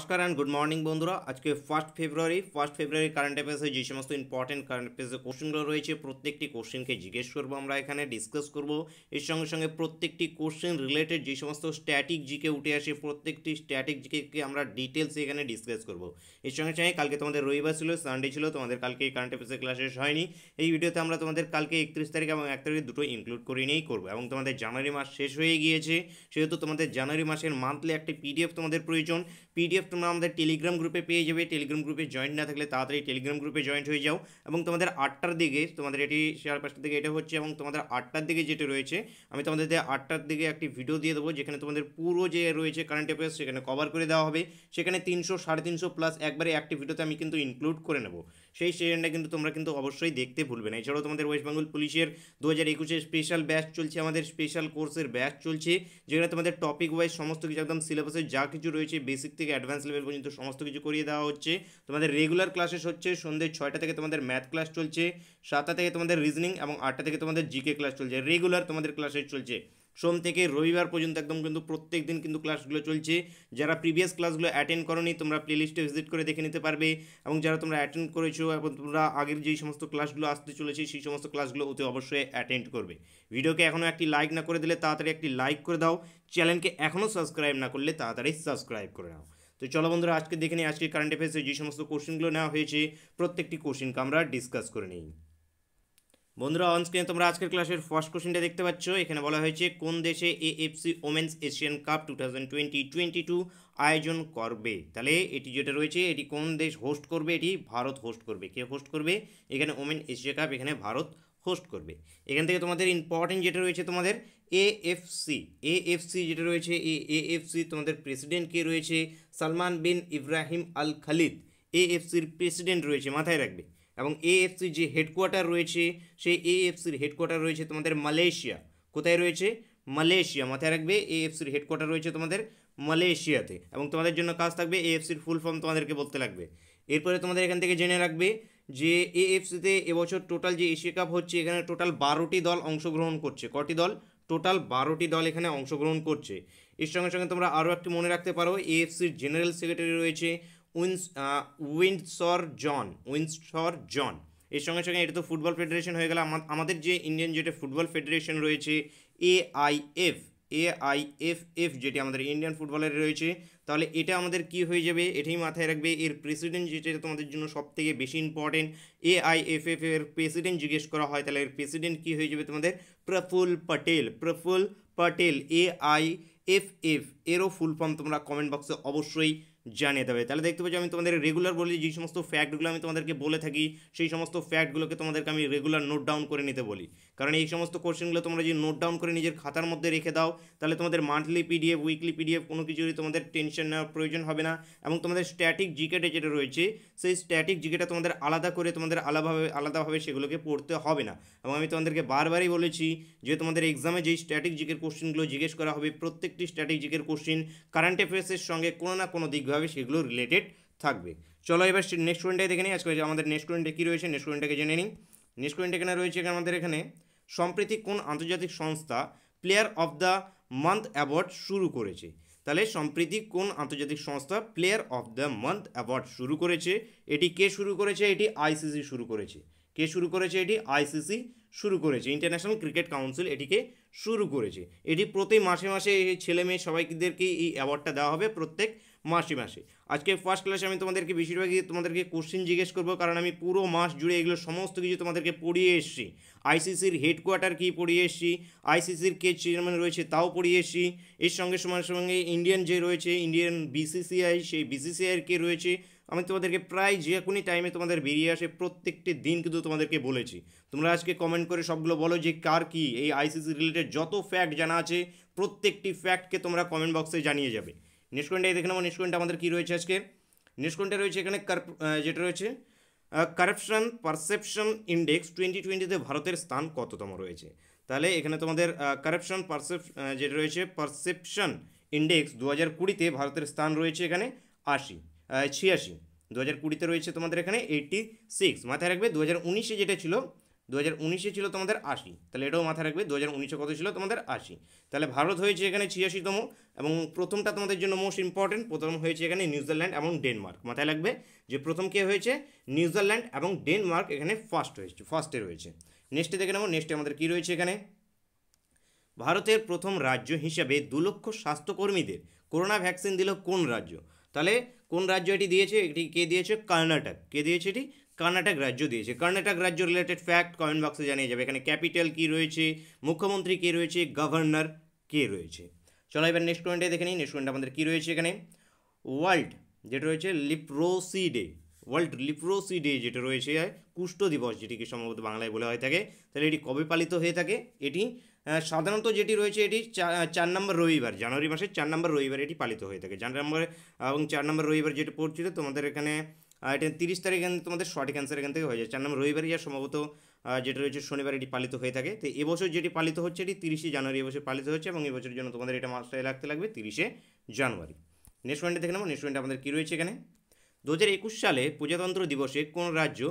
নমস্কার and good morning বন্ধুরা আজকে first February first February current অ্যাফেয়ার্সে যে সমস্ত ইম্পর্টেন্ট কারেন্ট অ্যাফেয়ার্সের কোশ্চেনগুলো রয়েছে প্রত্যেকটি কোশ্চেনকে জিজ্ঞেস করবো আমরা এখানে ডিসকাস করবো এর সঙ্গে সঙ্গে প্রত্যেকটি কোশ্চেন রিলেটেড যে সমস্ত স্ট্যাটিক জিকে উঠে আসে প্রত্যেকটি স্ট্যাটিক জিকে আমরা ডিটেলস এখানে ডিসকাস করবো এর সঙ্গে সঙ্গে কালকে তোমাদের রবিবার ছিল সানডে ছিল তোমাদের কালকে কারেন্ট অ্যাফেয়ার্সের ক্লাস শেষ হয়নি এই ভিডিওতে আমরা তোমাদের কালকে একত্রিশ তারিখ এবং এক তারিখ দুটো ইনক্লুড করে নিয়েই করবো এবং তোমাদের জানুয়ারি মাস শেষ হয়ে গিয়েছে সেহেতু তোমাদের জানুয়ারি মাসের মান্থলি একটা পিডিএফ তোমাদের প্রয়োজন পিডিএফ তোমরা আমাদের টেলিগ্রাম গ্রুপে পেয়ে যাবে টেলিগ্রাম গ্রুপে জয়েন্ট না থাকলে তাড়াতাড়ি টেলিগ্রাম গ্রুপে জয়েন্ট হয়ে যাও এবং তোমাদের আটটার দিকে তোমাদের এটি চার পাঁচটার দিকে এটা হচ্ছে এবং তোমাদের আটটার দিকে যেটা রয়েছে আমি তোমাদের আটটার দিকে একটি ভিডিও দিয়ে দেবো যেখানে তোমাদের পুরো যে রয়েছে কারেন্ট অ্যাফেয়ার্স সেখানে কভার করে দেওয়া হবে সেখানে তিনশো সাড়ে তিনশো প্লাস একবারে একটি ভিডিওতে আমি কিন্তু ইনক্লুড করে নেবো সেই সিজনটা কিন্তু তোমরা কিন্তু অবশ্যই দেখতে ভুলবে না এছাড়াও তোমাদের ওয়েস্ট বেঙ্গল পুলিশের দু হাজার একুশে স্পেশাল ব্যাচ চলছে আমাদের স্পেশাল কোর্সের ব্যাচ চলছে যেখানে তোমাদের টপিক ওয়াইজ সমস্ত কিছু একদম সিলেবাসে যা কিছু রয়েছে বেসিক থেকে অ্যাডভান্স লেভেল পর্যন্ত সমস্ত কিছু করিয়ে দেওয়া হচ্ছে তোমাদের রেগুলার ক্লাসেস হচ্ছে সন্ধ্যে ছয়টা থেকে তোমাদের ম্যাথ ক্লাস চলছে সাতটা থেকে তোমাদের রিজনিং এবং আটটা থেকে তোমাদের জিকে ক্লাস চলছে রেগুলার তোমাদের ক্লাসেস চলছে সোম থেকে রবিবার পর্যন্ত একদম কিন্তু প্রত্যেক দিন কিন্তু ক্লাসগুলো চলছে যারা প্রিভিয়াস ক্লাসগুলো অ্যাটেন্ড করনি তোমরা প্লেলিস্টে ভিজিট করে দেখে নিতে পারবে এবং যারা তোমরা অ্যাটেন্ড করেছো এবং তোমরা আগের যেই সমস্ত ক্লাসগুলো আসতে চলেছে সেই সমস্ত ক্লাসগুলো অতি অবশ্যই অ্যাটেন্ড করবে ভিডিওকে এখনও একটি লাইক না করে দিলে তাড়াতাড়ি একটি লাইক করে দাও চ্যানেলকে এখনও সাবস্ক্রাইব না করলে তাড়াতাড়ি সাবস্ক্রাইব করে নাও তো চলো বন্ধুরা আজকে দেখে নিই আজকে কারেন্ট অ্যাফেয়ার্সে যে সমস্ত কোশ্চেনগুলো নেওয়া হয়েছে প্রত্যেকটি কোশ্চেনকে আমরা ডিসকাস করে নিই বন্ধুরা অনস্ক্রিনে তোমরা আজকের ক্লাসের ফার্স্ট কোশ্চেনটা দেখতে পাচ্ছ এখানে বলা হয়েছে কোন দেশে AFC women's Asian cup two thousand twenty twenty two আয়োজন করবে তাহলে এটি যেটা রয়েছে এটি কোন দেশ হোস্ট করবে এটি ভারত হোস্ট করবে কে হোস্ট করবে এখানে ওমেন এশিয়া কাপ এখানে ভারত হোস্ট করবে এখান থেকে তোমাদের ইম্পর্টেন্ট যেটা রয়েছে তোমাদের এএফসি এএফসি যেটা রয়েছে এ এফসি তোমাদের প্রেসিডেন্ট কে রয়েছে Salman bin Ibrahim Al Khalid এএফসির প্রেসিডেন্ট রয়েছে মাথায় রাখবে এবং এএফসির যে হেডকোয়ার্টার রয়েছে সেই এএফসির হেডকোয়ার্টার রয়েছে তোমাদের মালয়েশিয়া কোথায় রয়েছে মালয়েশিয়া মাথায় রাখবে এএফসির হেডকোয়ার্টার রয়েছে তোমাদের মালয়েশিয়াতে এবং তোমাদের জন্য কাজ থাকবে এএফসির ফুল ফর্ম তোমাদেরকে বলতে লাগবে এরপরে তোমাদের এখান থেকে জেনে রাখবে যে এএফসিতে এবছর টোটাল যে এশিয়া কাপ হচ্ছে এখানে টোটাল বারোটি দল অংশগ্রহণ করছে কটি দল টোটাল বারোটি দল এখানে অংশগ্রহণ করছে এর সঙ্গে সঙ্গে তোমরা আরও একটি মনে রাখতে পারো এএফসির জেনারেল সেক্রেটারি রয়েছে wins Windsor John Windsor John এর সঙ্গে সঙ্গে এটা তো ফুটবল ফেডারেশন হয়ে গেল আমাদের যে ইন্ডিয়ান যেটা ফুটবল ফেডারেশন রয়েছে এআইএফ এআইএফএফ যেটি আমাদের ইন্ডিয়ান ফুটবলের রয়েছে তাহলে এটা আমাদের কি হয়ে যাবে এটাই মাথায় রাখবে এর প্রেসিডেন্ট যেটা তোমাদের জন্য সবথেকে বেশি ইম্পর্টেন্ট এআইএফএফ এর প্রেসিডেন্ট জিজ্ঞেস করা হয় তাহলে এর প্রেসিডেন্ট কি হয়ে যাবে তোমাদের Praful Patel Praful Patel AI F F এরও ফুল ফর্ম তোমরা কমেন্ট বক্সে অবশ্যই জানিয়ে দেবে তাহলে দেখতে পাচ্ছি আমি তোমাদের রেগুলার বলি যে সমস্ত ফ্যাক্টগুলো আমি তোমাদেরকে বলে থাকি সেই সমস্ত ফ্যাক্টগুলোকে তোমাদেরকে আমি রেগুলার নোট ডাউন করে নিতে বলি কারণ এই সমস্ত কোশ্চেনগুলো তোমরা যদি নোট ডাউন করে নিজের খাতার মধ্যে রেখে দাও তাহলে তোমাদের মান্থলি পিডিএফ উইকলি পিডিএফ কোনো কিছুরই তোমাদের টেনশন নেওয়ার প্রয়োজন হবে না এবং তোমাদের স্ট্যাটিক জিকেটে যেটা রয়েছে সেই স্ট্যাটিক জিকেটা তোমাদের আলাদা করে তোমাদের আলাদাভাবে আলাদাভাবে সেগুলোকে পড়তে হবে না এবং আমি তোমাদেরকে বারবারই বলেছি যে তোমাদের এক্সামে যেই স্ট্যাটিক জিকের কোশ্চেনগুলো জিজ্ঞেস করা হবে প্রত্যেকটি স্ট্যাটিক জিকের কোশ্চেন কারেন্ট অ্যাফেয়ার্সের সঙ্গে কোনো না কোনো দিকভাবে সেগুলো রিলেটেড থাকবে চলো এবার নেক্সট স্টুডেন্টে দেখে নিই আজকে আমাদের নেক্সট স্টুডেন্টে কী রয়েছে নেক্সট স্টুডেন্টটাকে জেনে নিই নেক্সট স্টুডেন্ট এখানে রয়েছে আমাদের এখানে সম্প্রতি কোন আন্তর্জাতিক সংস্থা player of the month award শুরু করেছে তাহলে সম্প্রতি কোন আন্তর্জাতিক সংস্থা player of the month award শুরু করেছে এটি কে শুরু করেছে এটি আইসিসি শুরু করেছে কে শুরু করেছে এটি আইসিসি শুরু করেছে ইন্টারন্যাশনাল ক্রিকেট কাউন্সিল এটিকে শুরু করেছে এটি প্রতি মাসে মাসে ছেলে মেয়ে সবাইদেরকেই এই অ্যাওয়ার্ডটা দেওয়া হবে প্রত্যেক মাসে মাসে আজকে ফার্স্ট ক্লাসে আমি তোমাদেরকে বেশিরভাগই তোমাদেরকে কোশ্চেন জিজ্ঞেস করবো কারণ আমি পুরো মাস জুড়ে এগুলো সমস্ত কিছু তোমাদেরকে পড়িয়ে এসেছি আইসিসির হেডকোয়ার্টার কী পড়িয়ে এসেছি আইসিসির কে চেয়ারম্যান রয়েছে তাও পড়িয়ে এসেছি এর সঙ্গে সঙ্গে সঙ্গে ইন্ডিয়ান যে রয়েছে ইন্ডিয়ান বিসিসিআই সেই বিসিসিআইয়ের কে রয়েছে আমি তোমাদেরকে প্রায় যে কোনো টাইমে তোমাদের বেরিয়ে আসে প্রত্যেকটি দিন কিন্তু তোমাদেরকে বলেছি তোমরা আজকে কমেন্ট করে সবগুলো বলো যে কার কি এই আইসিসি রিলেটেড যত ফ্যাক্ট জানা আছে প্রত্যেকটি ফ্যাক্টকে তোমরা কমেন্ট বক্সে জানিয়ে যাবে নিষ্কণ্ঠে দেখে নেবো নিষ্কণ্ঠে আমাদের কী রয়েছে আজকে নিষ্কণ্ঠে রয়েছে এখানে যেটা রয়েছে কারাপশন পারসেপশন ইন্ডেক্স টোয়েন্টি টোয়েন্টিতে ভারতের স্থান কততম রয়েছে তাহলে এখানে তোমাদের কারাপশন পারসেপ যেটা রয়েছে পারসেপশন ইন্ডেক্স দু হাজার কুড়িতে ভারতের স্থান রয়েছে এখানে আশি ছিয়াশি দু হাজার কুড়িতে রয়েছে তোমাদের এখানে এইটটি সিক্স মাথায় রাখবে দু হাজার উনিশে যেটা ছিল দু হাজার উনিশে ছিল তোমাদের আশি তাহলে এটাও মাথায় রাখবে দু হাজার কত ছিল তোমাদের আশি তাহলে ভারত হয়েছে এখানে ছিয়াশিতম এবং প্রথমটা তোমাদের জন্য মোস্ট ইম্পর্টেন্ট প্রথম হয়েছে এখানে নিউজিল্যান্ড এবং ডেনমার্ক মাথায় রাখবে যে প্রথম কে হয়েছে নিউজিল্যান্ড এবং ডেনমার্ক এখানে ফার্স্ট হয়েছে ফার্স্টে রয়েছে নেক্সটে দেখে নেবো নেক্সটে আমাদের কী রয়েছে এখানে ভারতের প্রথম রাজ্য হিসাবে দু লক্ষ স্বাস্থ্যকর্মীদের করোনা ভ্যাকসিন দিল কোন রাজ্য তাহলে কোন রাজ্য এটি দিয়েছে এটি কে দিয়েছে কর্ণাটক কে দিয়েছে এটি কর্ণাটক রাজ্য দিয়েছে কর্ণাটক রাজ্য রিলেটেড ফ্যাক্ট কমেন্ট বক্সে জানিয়ে যাবে এখানে ক্যাপিটাল কী রয়েছে মুখ্যমন্ত্রী কে রয়েছে গভর্নর কে রয়েছে চলো এবার নেক্সট পয়েন্টে দেখে নিই নেক্সট পয়েন্ট আমাদের কী রয়েছে এখানে ওয়ার্ল্ড যেটা রয়েছে leprosy day world leprosy day যেটা রয়েছে কুষ্ঠ দিবস যেটিকে সম্ভবত বাংলায় বলা হয়ে থাকে তাহলে এটি কবে পালিত হয়ে থাকে এটি সাধারণত যেটি রয়েছে এটি চার নম্বর রবিবার জানুয়ারি মাসের চার নম্বর রবিবার এটি পালিত হয়ে থাকে চার নম্বর এবং চার নম্বর রবিবার যেটা পড়ছিল তোমাদের এখানে এটা তিরিশ তারিখ তোমাদের সঠিক অ্যান্সার এখান থেকে হয়ে যায় চার নাম রবিবার ইয়ার সম্ভবত যেটা রয়েছে শনিবার এটি পালিত হয়ে থাকে তো এবছর যেটি পালিত হচ্ছে এটি তিরিশে জানুয়ারি এবছর পালিত হচ্ছে এবং এবছরের জন্য তোমাদের এটা মাস্টারে লাগতে লাগবে তিরিশে জানুয়ারি নেক্সট পয়েন্টে দেখে নেবো নেক্সট পয়েন্টে আমাদের কী রয়েছে এখানে দু হাজার সালে প্রজাতন্ত্র দিবসে কোন রাজ্য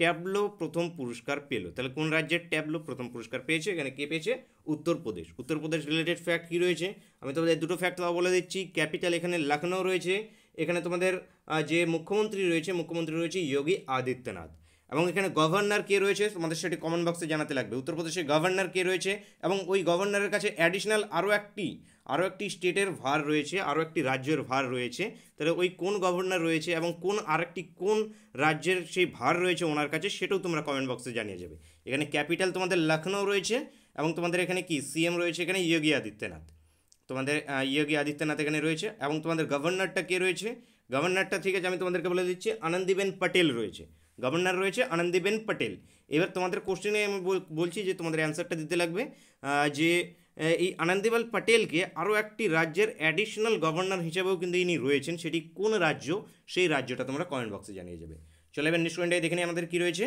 ট্যাবলো প্রথম পুরস্কার পেল তাহলে কোন রাজ্যের ট্যাবলো প্রথম পুরস্কার পেয়েছে এখানে কে পেয়েছে উত্তরপ্রদেশ উত্তরপ্রদেশ রিলেটেড ফ্যাক্ট কী রয়েছে আমি তোমাদের দুটো ফ্যাক্ট তাও বলে দিচ্ছি ক্যাপিটাল এখানে লখনৌ রয়েছে এখানে তোমাদের যে মুখ্যমন্ত্রী রয়েছে মুখ্যমন্ত্রী রয়েছে যোগী আদিত্যনাথ এবং এখানে গভর্নর কে রয়েছে তোমাদের সেটি কমেন্ট বক্সে জানাতে লাগবে উত্তরপ্রদেশে গভর্নর কে রয়েছে এবং ওই গভর্নরের কাছে অ্যাডিশনাল আরও একটি আরও একটি স্টেটের ভার রয়েছে আরও একটি রাজ্যের ভার রয়েছে তাহলে ওই কোন গভর্নর রয়েছে এবং কোন আরেকটি কোন রাজ্যের সেই ভার রয়েছে ওনার কাছে সেটাও তোমরা কমেন্ট বক্সে জানিয়ে যাবে এখানে ক্যাপিটাল তোমাদের লখনৌ রয়েছে এবং তোমাদের এখানে কি সিএম রয়েছে এখানে যোগী আদিত্যনাথ তোমাদের ইয়োগী আদিত্যনাথ এখানে রয়েছে এবং তোমাদের গভর্নরটা কে রয়েছে গভর্নরটা ঠিক আছে আমি তোমাদেরকে বলে দিচ্ছি আনন্দীবেন পটেল রয়েছে গভর্নর রয়েছে আনন্দীবেন পটেল এবার তোমাদের কোশ্চেনে আমি বলছি যে তোমাদের অ্যান্সারটা দিতে লাগবে যে এই আনন্দীবাল পটেলকে আরও একটি রাজ্যের অ্যাডিশনাল গভর্নর হিসেবেও কিন্তু ইনি রয়েছেন সেটি কোন রাজ্য সেই রাজ্যটা তোমরা কমেন্ট বক্সে জানিয়ে যাবে চলে এবার নিশ্চয়ই দেখে নিই আমাদের কী রয়েছে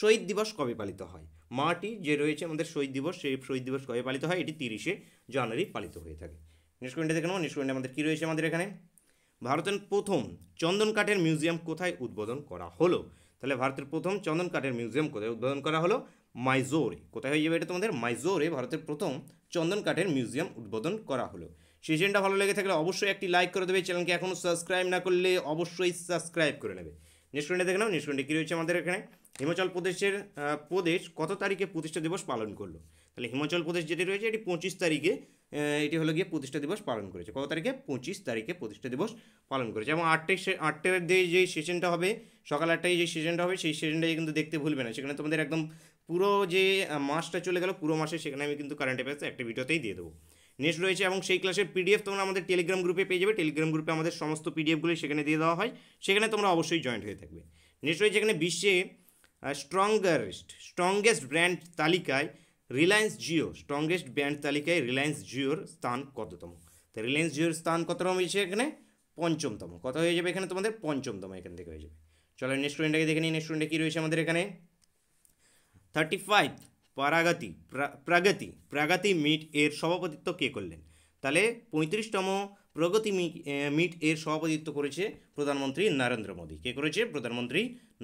শহীদ দিবস কবে পালিত হয় মাটি যে রয়েছে আমাদের শহীদ দিবস সেই শহীদ দিবস কবে পালিত হয় এটি তিরিশে জানুয়ারি পালিত হয়ে থাকে কোয়েন্টে দেখে নেক্সট কোয়েন্টে আমাদের কী রয়েছে আমাদের এখানে ভারতের প্রথম চন্দন কাঠের মিউজিয়াম কোথায় উদ্বোধন করা হলো তাহলে ভারতের প্রথম চন্দন কাঠের মিউজিয়াম কোথায় উদ্বোধন করা হলো মাইজোরে কোথায় হয়ে যাবে এটা তোমাদের মাইজোরে ভারতের প্রথম চন্দন কাঠের মিউজিয়াম উদ্বোধন করা হলো সিজনটা ভালো লেগে থাকলে অবশ্যই একটি লাইক করে দেবে চ্যানেলকে এখনও সাবস্ক্রাইব না করলে অবশ্যই সাবস্ক্রাইব করে নেবে নিষ্ক্রিয়টা দেখে নাও নিষ্ক্রিয়টা কী রয়েছে আমাদের এখানে হিমাচল প্রদেশের প্রদেশ কত তারিখে প্রতিষ্ঠা দিবস পালন করলো তাহলে হিমাচল প্রদেশ যেটি রয়েছে এটি পঁচিশ তারিখে এটি হলো গিয়ে প্রতিষ্ঠা দিবস পালন করেছে কত তারিখে পঁচিশ তারিখে প্রতিষ্ঠা দিবস পালন করেছে এবং আটটাই আটটার দিয়ে যে সেশনটা হবে সকাল আটটায় যে সেশনটা হবে সেই সেশনটাই কিন্তু দেখতে ভুলবে না সেখানে তোমাদের একদম পুরো যে মাসটা চলে গেল পুরো মাসে সেখানে আমি কিন্তু কারেন্ট অ্যাফেয়ার্স একটা ভিডিওতেই দিয়ে দেবো নেট রয়েছে এবং সেই ক্লাসের পিডিএফ তোমরা আমাদের টেলিগ্রাম গ্রুপে পেয়ে যাবে টেলিগ্রাম গ্রুপে আমাদের সমস্ত পিডিএফগুলি সেখানে দিয়ে দেওয়া হয় সেখানে তোমরা অবশ্যই জয়েন্ট হয়ে থাকবে নেট রয়েছে এখানে বিশ্বে স্ট্রংগেস্ট স্ট্রংগেস্ট ব্র্যান্ড তালিকায় রিলায়েন্স জিও স্ট্রংগেস্ট ব্র্যান্ড তালিকায় রিলায়েন্স জিওর স্থান কততম তো রিলায়েন্স জিওর স্থান কতরকম হয়েছে এখানে পঞ্চমতম কত হয়ে যাবে এখানে তোমাদের পঞ্চমতম এখান থেকে হয়ে যাবে চলো নেক্সট স্টুডেন্টটাকে দেখে নিই নেক্সট স্টুডেন্টে কী রয়েছে আমাদের এখানে thirty five Pragati Pragati Pragati meet এর সভাপতিত্ব কে করলেন তাহলে পঁয়ত্রিশতম প্রগতি মিট এর সভাপতিত্ব করেছে প্রধানমন্ত্রী নরেন্দ্র মোদী কে করেছে প্রধানমন্ত্রী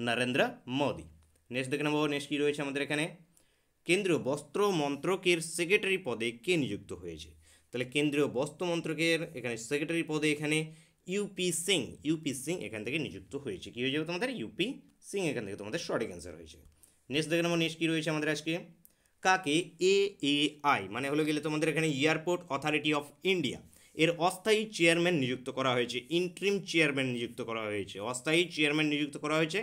নরেন্দ্র মোদী নেক্সট দেখে নেব নেক্সট কী রয়েছে আমাদের এখানে কেন্দ্রীয় বস্ত্র মন্ত্রকের সেক্রেটারি পদে কে নিযুক্ত হয়েছে তাহলে কেন্দ্রীয় বস্ত্র মন্ত্রকের এখানে সেক্রেটারি পদে এখানে ইউপি সিং ইউপি সিং এখান থেকে নিযুক্ত হয়েছে কী হয়ে যাবে তোমাদের ইউপি সিং এখান থেকে তোমাদের শর্ট অ্যান্সার হয়েছে নেক্সট দেখে নেবো নেক্সট কী রয়েছে আমাদের আজকে কাকে এ এ আই মানে হলো গেলে তোমাদের এখানে এয়ারপোর্ট অথরিটি অফ ইন্ডিয়া এর অস্থায়ী চেয়ারম্যান নিযুক্ত করা হয়েছে ইন্ট্রিম চেয়ারম্যান নিযুক্ত করা হয়েছে অস্থায়ী চেয়ারম্যান নিযুক্ত করা হয়েছে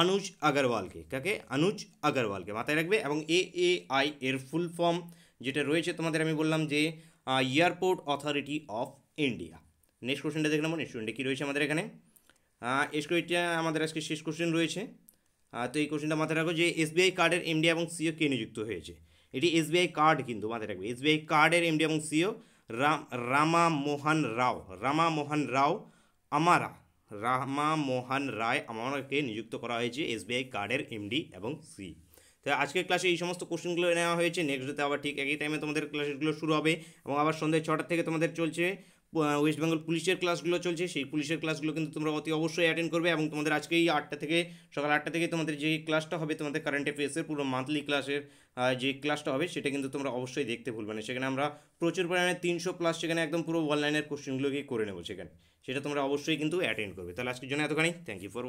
অনুজ আগরওয়ালকে কাকে অনুজ আগরওয়ালকে মাথায় রাখবে এবং এ এ আই এর ফুল ফর্ম যেটা রয়েছে তোমাদের আমি বললাম যে airport authority of India next কোশ্চেনটা দেখে নেবো নেক্সট কোশ্চেনটা কী রয়েছে আমাদের এখানে এস আমাদের আজকে শেষ কোশ্চেন রয়েছে তো এই কোশ্চেনটা মাথায় রাখো যে এসবিআই কার্ডের এমডি এবং সিও কে নিযুক্ত হয়েছে এটি এসবিআই কার্ড কিন্তু মাথায় রাখবে এসবিআই কার্ডের এমডি এবং সিও রাম রামা মোহন রাও রামা মোহন রাও আমারা রামা মোহন রায় আমারাকে নিযুক্ত করা হয়েছে এসবিআই কার্ডের এমডি এবং সি তো আজকের ক্লাসে এই সমস্ত কোশ্চেনগুলো নেওয়া হয়েছে নেক্সট ডেতে আবার ঠিক একই টাইমে তোমাদের ক্লাসগুলো শুরু হবে এবং আবার সন্ধ্যে ছটার থেকে তোমাদের চলছে ওয়েস্ট বেঙ্গল পুলিশের ক্লাসগুলো চলছে সেই পুলিশের ক্লাসগুলো কিন্তু তোমরা অতি অবশ্যই অ্যাটেন্ড করবে এবং তোমাদের আজকে এই আটটা থেকে সকাল আটটা থেকে তোমাদের যে ক্লাসটা হবে তোমাদের কারেন্ট অ্যাফেয়ার্সের পুরো মান্থলি ক্লাসের যে ক্লাসটা হবে সেটা কিন্তু তোমরা অবশ্যই দেখতে ভুলবে না সেখানে আমরা প্রচুর পরিমাণে তিনশো প্লাস সেখানে একদম পুরো অনলাইনের কোশ্চেনগুলোকে করে নেবো সেখানে সেটা তোমরা অবশ্যই কিন্তু অ্যাটেন্ড করবে তাহলে আজকের জন্য এতখানি থ্যাংক ইউ ফর